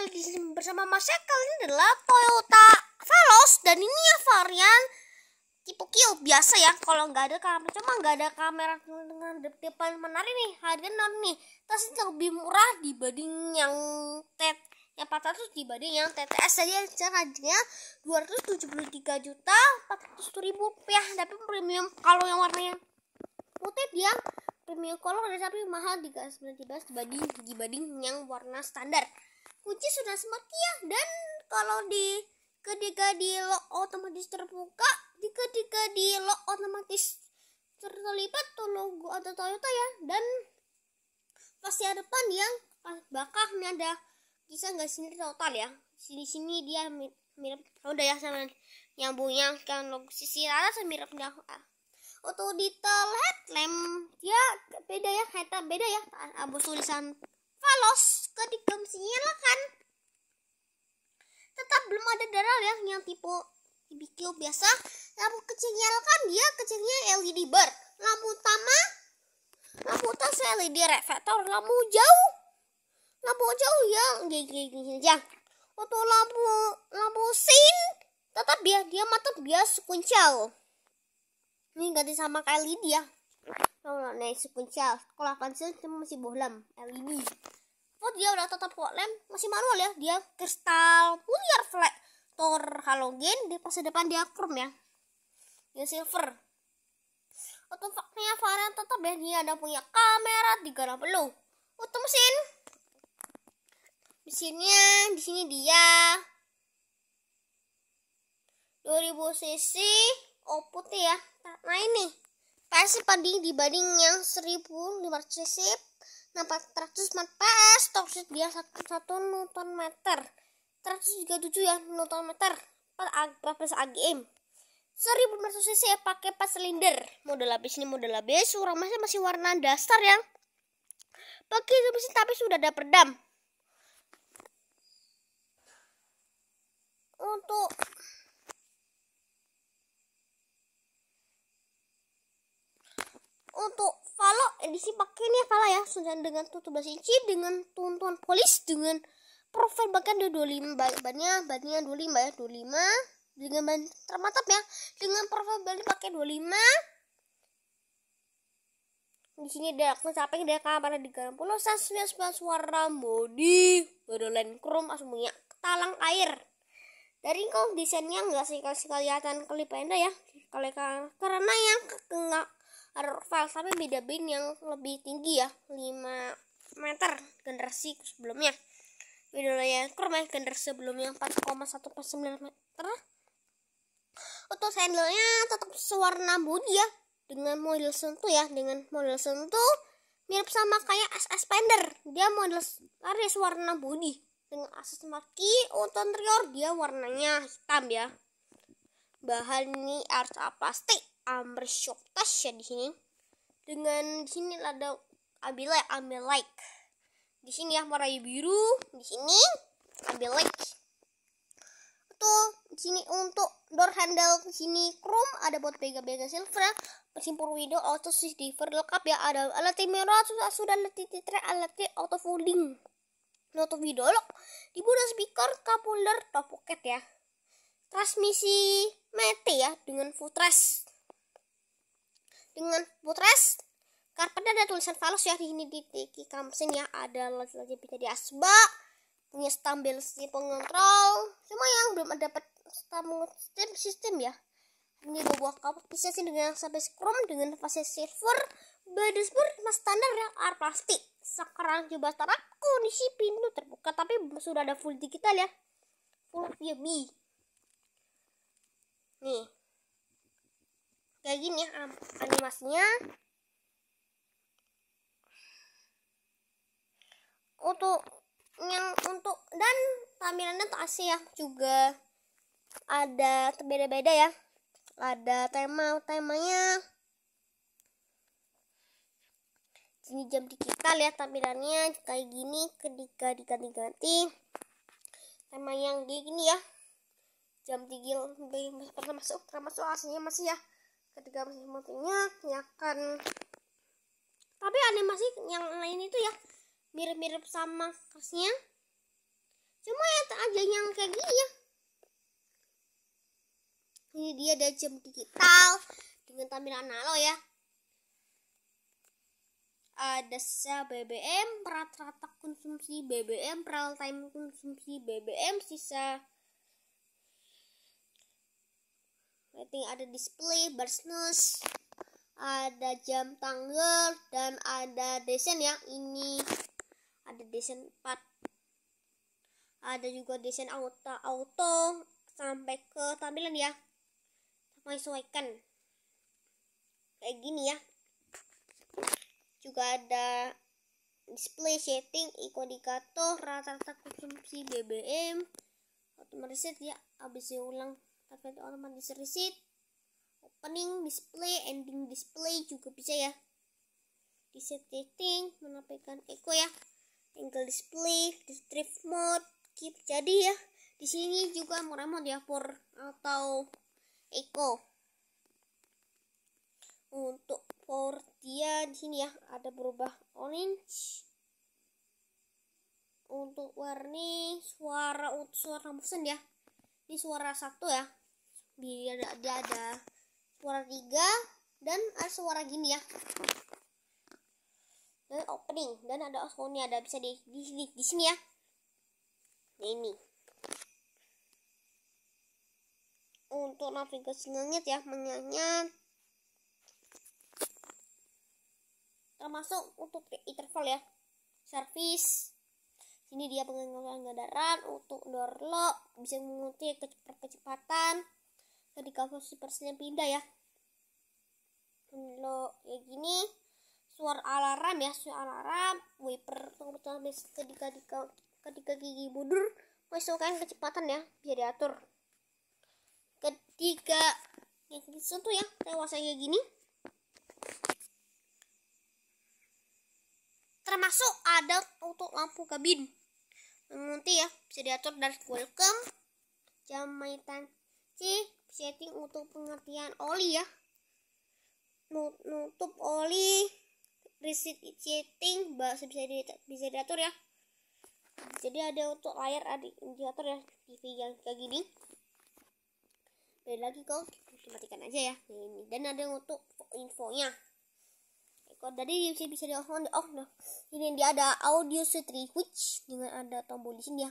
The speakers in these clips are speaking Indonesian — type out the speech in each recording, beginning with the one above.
kembali di sini bersama Mas Sekal ini adalah Toyota Veloz dan ini ya varian tipe Q biasa ya kalau nggak ada kamera cuma nggak ada kamera dengan depan menarik nih harga non nih terus lebih murah dibanding yang tet yang 400 dibanding yang TTS saja harganya 273 juta 400 ribu rupiah tapi premium kalau yang warna yang putih dia premium color tapi mahal 393 dibanding dibanding yang warna standar kunci sudah smart ya dan kalau di ketika di lock otomatis terbuka di ketika di lock otomatis terlipat tuh logo atau Toyota ya dan pasti ada depan yang bakal ini ada kisah nggak sini total ya sini sini dia mirip udah ya sama yang kan logo sisi atas mirip dah untuk detail headlamp dia beda ya headlamp beda ya abu tulisan Valos ketika kan tetap belum ada darah ya yang tipe BBQ biasa lampu kecil kan dia kecilnya LED bar lampu utama lampu atas ya, LED reflektor lampu jauh lampu jauh ya jang untuk lampu lampu sin tetap dia dia mata biasa kuncal ini ganti sama kali e dia ya. Kalau naik sequential, sekolah pensil kan masih bohlam LED. Oh dia udah tetap lem masih manual ya dia kristal punya tor halogen di pas depan dia krom ya dia silver untuk faktanya varian tetap ya dia ada punya kamera 360. untuk mesin mesinnya di sini dia 2000 cc oh, putih ya nah ini PS dibanding dibanding yang 1500 cc 400 mat PS toxic dia 11 newton meter 137 ya newton meter 4 PS AGM 1500 cc pakai 4 silinder model habis ini model habis surang masih masih warna dasar ya pakai mesin tapi sudah ada peredam untuk untuk Valo edisi pakai ini ya Valo ya sudah dengan 17 inci dengan tuntun polis dengan profil bahkan dia 25 bannya bannya 25 ya 25 dengan ban termantap ya dengan profil balik pakai 25 di sini ada akun capek dia kamar 30 sasmia suara body badolan chrome asmunya talang air dari kok desainnya nggak sih kasih kelihatan kelip ya kalau karena yang nggak file sampai beda bin yang lebih tinggi ya 5 meter generasi sebelumnya Widodonya kurma generasi sebelumnya 4,149 meter untuk sandalnya tetap sewarna bodi ya dengan model sentuh ya dengan model sentuh mirip sama kayak SS Pender dia model laris warna bodi dengan asus maki untuk interior dia warnanya hitam ya bahan ini arca plastik Um, Shock bersoptas ya di sini dengan di sini ada ambil like ambil like di sini ya warna biru di sini ambil like tuh di sini untuk door handle di sini chrome ada buat bega-bega silver pensimpur window auto switch diver lengkap ya ada alat merah sudah sudah alat titre alat auto folding auto nah, video lock di speaker speaker holder top pocket ya transmisi mati ya dengan full trust dengan putres pada ada tulisan falos ya di sini di, tiki di kamsin ya ada lagi-lagi bisa di asbak punya si pengontrol cuma yang belum ada dapat sistem sistem ya ini buah kapal bisa sih dengan sampai scrum dengan fase silver badaspur mas standar yang R plastik sekarang coba tarap kondisi pintu terbuka tapi sudah ada full digital ya full VMI nih kayak gini ya animasinya untuk yang untuk dan tampilannya tuh asli ya juga ada beda-beda ya ada tema temanya ini jam digital ya tampilannya kayak gini ketika diganti-ganti tema yang gini ya jam tiga pernah masuk termasuk masuk aslinya masih ya ketika menikmatinya ya kan tapi animasi yang lain itu ya mirip-mirip sama kersnya cuma ya aja yang kayak gini ya ini dia ada jam digital dengan tampilan analog ya ada sisa BBM, rata-rata konsumsi BBM, real time konsumsi BBM, sisa Setting ada display business ada jam tanggal dan ada desain ya ini ada desain 4 ada juga desain auto auto sampai ke tampilan ya menyesuaikan kayak gini ya juga ada display setting ikon indikator rata-rata konsumsi BBM otomatis ya habis ulang. Advent ornament this receipt opening display ending display juga bisa ya di setting menampilkan echo ya angle display strip mode keep jadi ya di sini juga murah mode ya for atau echo untuk for dia di sini ya ada berubah orange untuk warni suara untuk suara bosen ya ini suara satu ya dia ada, di ada suara tiga dan ada suara gini ya dan opening dan ada sound ada bisa di di sini di sini ya ini untuk navigasi ngengit ya menyanyi termasuk untuk interval ya service sini dia pengendalian kendaraan untuk door lock bisa mengukur kecepatan ketika posisi persnya pindah ya kalau hmm, kayak gini suara alarm ya suara alarm wiper terutama ketika ketika ketika gigi mundur masukkan kecepatan ya biar diatur ketika yang disentuh ya tewas kayak gini termasuk ada untuk lampu kabin nanti ya bisa diatur dari welcome jam mainan tanci setting untuk pengertian oli ya nutup oli reset setting bahasa bisa di, bisa diatur ya jadi ada untuk layar ada indicator ya TV yang kayak gini dan lagi kau matikan aja ya ini dan ada untuk infonya kalau tadi bisa bisa di on on off nah ini dia ada audio switch dengan ada tombol di sini ya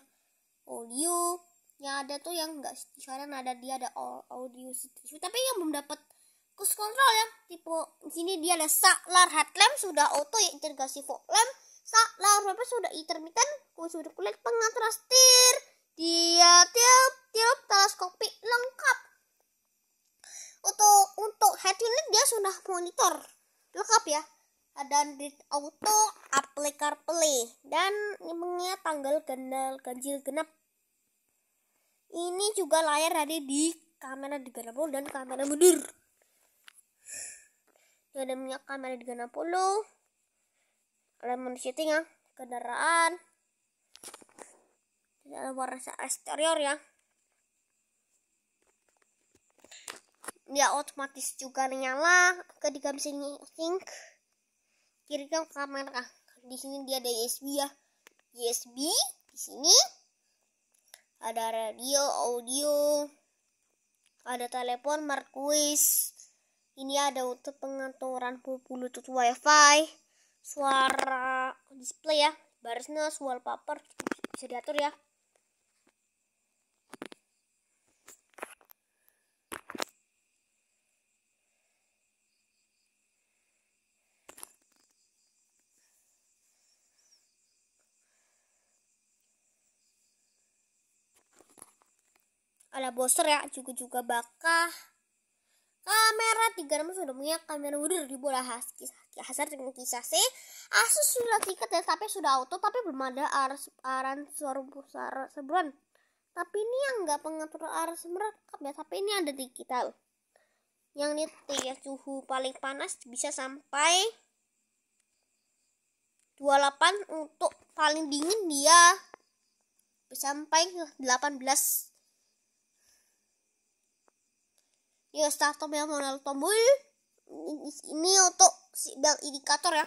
audio yang ada tuh yang enggak sekarang ada dia ada audio situ tapi yang belum dapat cruise control ya tipe sini dia ada saklar headlamp sudah auto ya integrasi fog lamp saklar apa sudah intermittent sudah kulit pengaturan setir dia tiup tiup teleskopi lengkap untuk untuk head unit dia sudah monitor lengkap ya ada di Auto, aplikar play dan ini mengingat tanggal ganjil genap ini juga layar ada di kamera 30 dan kamera mundur ini ada minyak kamera di ada menu setting ya kendaraan ini ada warna eksterior ya dia otomatis juga nyala ketika bisa sync kiri kan kamera di sini dia ada USB ya USB di sini ada radio, audio, ada telepon, markuis. Ini ada untuk pengaturan Bluetooth WiFi, suara display ya, barisnya, wallpaper bisa diatur ya. ala bosor ya juga juga bakah kamera tiga ratus sudah punya kamera udah di bola kisah kisah hasar dengan kisah C Asus sudah tiket ya tapi sudah auto tapi belum ada aran suara besar sebulan tapi ini yang nggak pengatur arah merekap ya tapi ini ada digital yang ini tiga suhu paling panas bisa sampai 28 untuk paling dingin dia sampai 18 ya startup ya model tombol ini untuk si bel indikator ya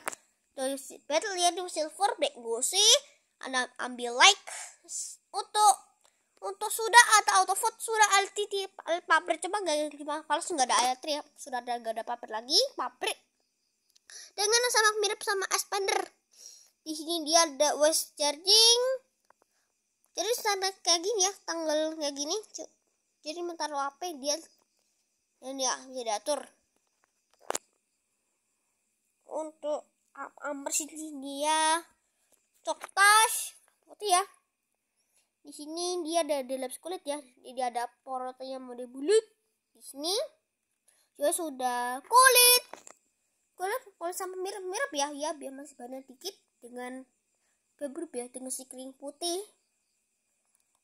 dari si belt lihat di silver black sih anda ambil like untuk untuk sudah ada vote sudah LTT pabrik coba gak gimana kalau sudah ada ayat ya sudah ada gak ada pabrik lagi pabrik dengan sama mirip sama expander di sini dia ada west charging jadi sana kayak gini ya tanggal kayak gini jadi bentar HP dia dan ya bisa diatur untuk amper sini dia coktas putih ya di sini dia ada di kulit ya jadi ada porotnya mode dibulut di sini dia sudah kulit kulit kulit sama mirip-mirip ya ya biar masih banyak dikit dengan febrip ya dengan si kering putih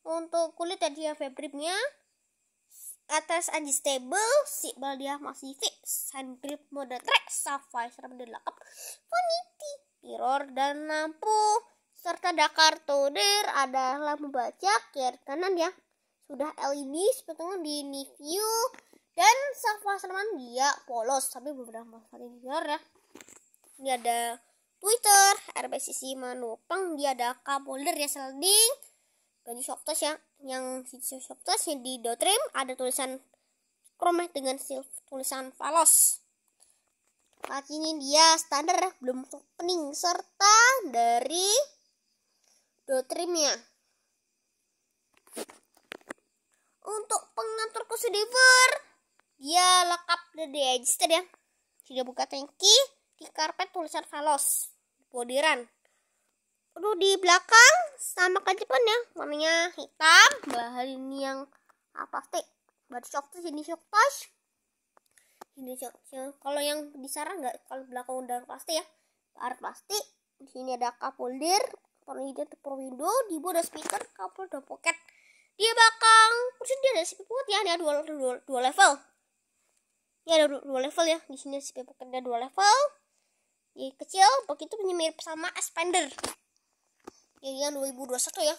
untuk kulit tadi ya febripnya atas unstable si dia masih fix hand grip mode track sapphire mode lengkap, vanity mirror dan lampu serta dakar toder adalah membaca kiri kanan ya, sudah LED sebetulnya di review dan Safa Serman dia polos tapi beberapa manfaatin ya ini ada Twitter RBCC Manopang dia ada kapolder ya selding baju Shoptos ya yang Shoptos yang di Dotrim ada tulisan Chrome dengan tulisan lagi ini dia standar belum pening serta dari dotrimnya untuk pengatur kursi diver dia lengkap dari register ya tidak buka tangki di karpet tulisan falos bodiran di belakang sama ke ya warnanya hitam bahan ini yang apa sih baru shock tuh ini shock touch ini shock kalau yang di sana nggak kalau belakang udah pasti ya art pasti di sini ada cup holder hijau terpur window di bawah ada speaker couple ada pocket di belakang terus dia ada speaker pocket ya ada dua, dua, dua level ini ada dua, level ya di sini speaker pocket ada dua level ini kecil begitu punya mirip sama expander jadinya 2021 ya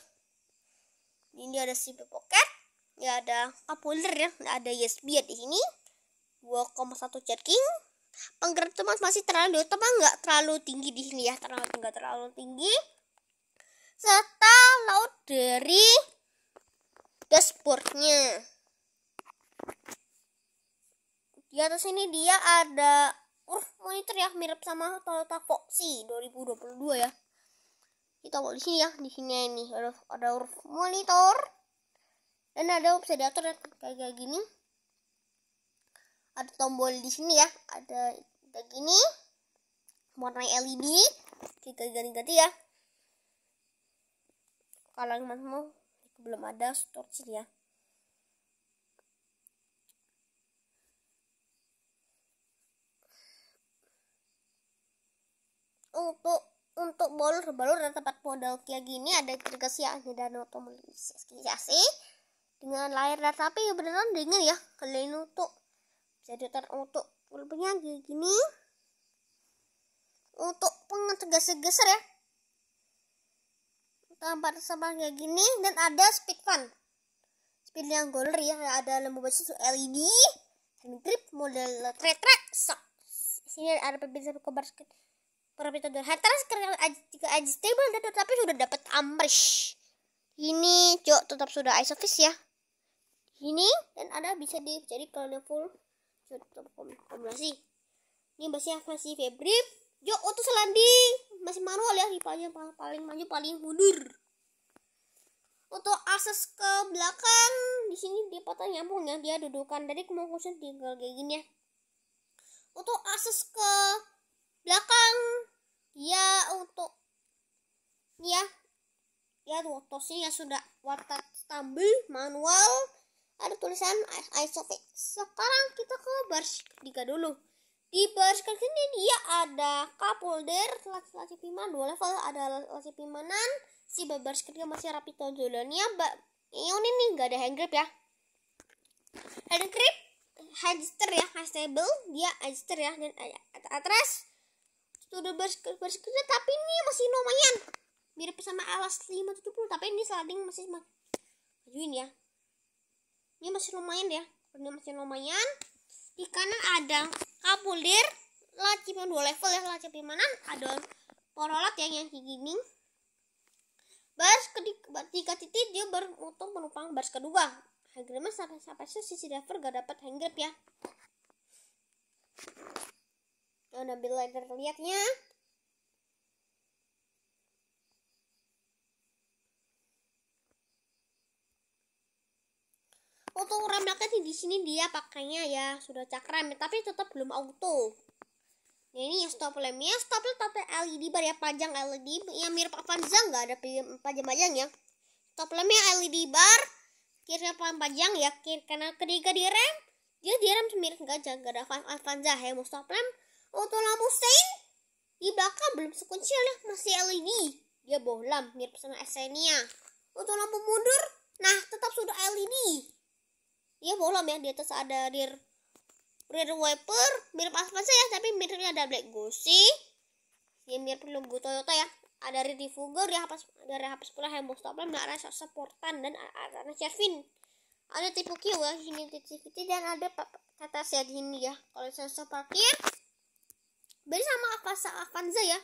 ini ada CP Pocket ya ada kapuler ya ada USB ya di ya, sini 2,1 charging penggerak itu masih terlalu tapi nggak terlalu tinggi di sini ya terlalu nggak terlalu tinggi serta laut dari dashboardnya di atas ini dia ada uh monitor ya mirip sama Toyota Foxy 2022 ya kita mau di sini ya di sini ini ada ada huruf monitor dan ada huruf sediator ya. kayak gini ada tombol di sini ya ada kayak gini warna LED kita ganti-ganti ya kalau yang mau belum ada storage ya untuk oh, untuk bolur-bolur dan tempat modal kayak gini ada irigasinya dan iya sih dengan layar dan tapi ya beneran dingin ya kalian untuk jadi untuk kulitnya kayak gini untuk pengetegas-geser ya tempat sampah kayak gini dan ada speed fan speed yang golder ya ada lembu besi LED dan grip model sok sini ada perbedaan kobar Parameter haters juga aja stable dan tetapi sudah dapat amrish. Ini cok tetap sudah ice office ya. Ini dan ada bisa jadi kalian full tetap kombinasi. Ini masih masih Febri. Jok untuk Selandi masih manual ya paling paling maju paling mundur. Untuk akses ke belakang di sini dia patah nyambung ya dia dudukan dari kemungkinan tinggal kayak gini ya. Untuk akses ke belakang ya untuk ya ya rotosnya ya sudah watak stabil manual ada tulisan isopic sekarang kita ke bars tiga dulu di bars kali ini dia ya ada kapolder laki-laki piman dua level ada laki pimanan si bars ketiga masih rapi tonjolannya mbak ini nih nggak ada hand grip ya hand grip register ya high stable dia register ya dan atres sudah bersekerja tapi ini masih lumayan mirip sama alas 570 tapi ini sliding masih majuin ya ini masih lumayan ya ini masih lumayan di kanan ada kapulir laci yang dua level ya laci yang mana ada porolat ya, yang yang gini bars tiga titik dia bermutung penumpang bars kedua Hagremas sampai sampai sih si driver gak dapat hang ya dan bila terlihatnya ya. Untuk sih di sini dia pakainya ya sudah cakram tapi tetap belum auto. Nah, ini stop lampnya, stop lamp tapi LED bar ya panjang LED yang mirip Avanza nggak ada panjang panjang ya. Stop lampnya LED bar, kiri panjang ya kiri karena ketika direm dia direm semirip nggak jaga ada Avanza ya mau stop lamp Waktu lampu sein di belakang belum sekunci ya, masih LED. Dia bohlam mirip sama Esenia. Untuk lampu mundur, nah tetap sudah LED. Dia bohlam ya, di atas ada rear, rear wiper, mirip saja ya, tapi miripnya ada Black gusi. Dia mirip logo Toyota ya. Ada rear diffuser, ya, ada rear hapus pula hembok stop lamp, ada supportan dan ada Chevin ada tipe Q ya sini CCTV dan ada kata saya di sini ya kalau sensor parkir berarti sama Akasa Akanza ya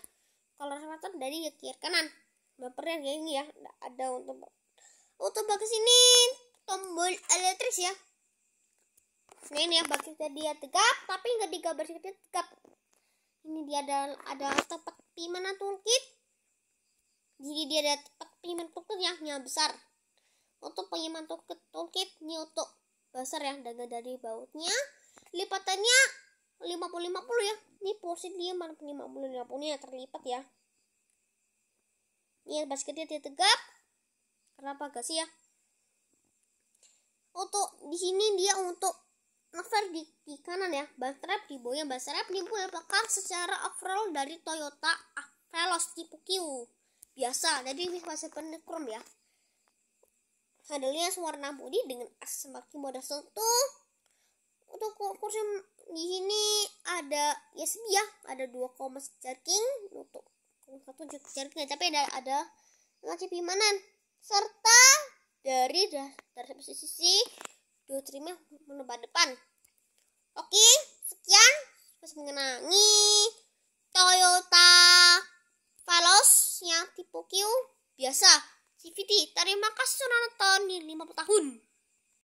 kalau selatan dari kiri kanan baper ya ini ya ada untuk untuk bagus ini tombol elektris ya nah ini ya bagusnya dia tegap tapi nggak digambar seperti tegap ini dia ada ada tempat pimana toolkit jadi dia ada tempat piman toolkit ya yang besar untuk pengiman toolkit toolkit ini untuk besar ya dada dari bautnya lipatannya 50 50 ya ini porsi dia mana 50 50 ini terlipat ya ini basketnya dia tegap kenapa gak sih ya untuk di sini dia untuk ngefer di, di kanan ya bantrap di bawahnya di ini bakal secara overall dari Toyota Veloz tipe Q biasa jadi ini masih penekrom ya handlenya warna putih dengan as semakin model sentuh untuk kursi di sini ada ya ya ada dua koma king untuk satu jerking tapi ada ada ngaji pimanan serta dari dari sisi sisi dua terima menempat depan oke sekian terus mengenangi Toyota Veloz yang tipe Q biasa CVT terima kasih sudah nonton di puluh tahun